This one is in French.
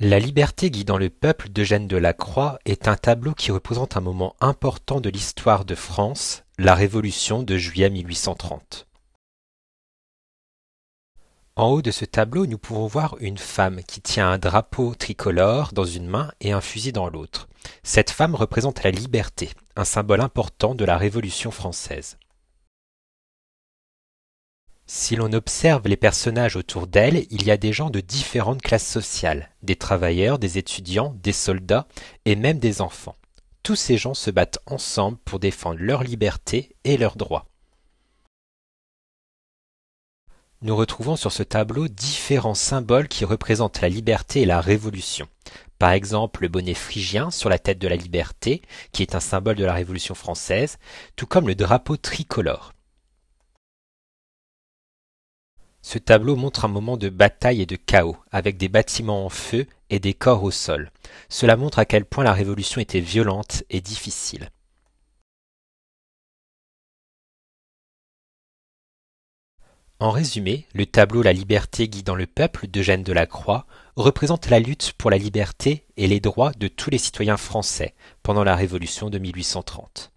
La liberté guidant le peuple d'Eugène Delacroix est un tableau qui représente un moment important de l'histoire de France, la Révolution de juillet 1830. En haut de ce tableau, nous pouvons voir une femme qui tient un drapeau tricolore dans une main et un fusil dans l'autre. Cette femme représente la liberté, un symbole important de la Révolution française. Si l'on observe les personnages autour d'elle, il y a des gens de différentes classes sociales, des travailleurs, des étudiants, des soldats et même des enfants. Tous ces gens se battent ensemble pour défendre leur liberté et leurs droits. Nous retrouvons sur ce tableau différents symboles qui représentent la liberté et la révolution. Par exemple, le bonnet phrygien sur la tête de la liberté, qui est un symbole de la Révolution française, tout comme le drapeau tricolore. Ce tableau montre un moment de bataille et de chaos, avec des bâtiments en feu et des corps au sol. Cela montre à quel point la révolution était violente et difficile. En résumé, le tableau La liberté guidant le peuple d'Eugène Delacroix représente la lutte pour la liberté et les droits de tous les citoyens français pendant la Révolution de 1830.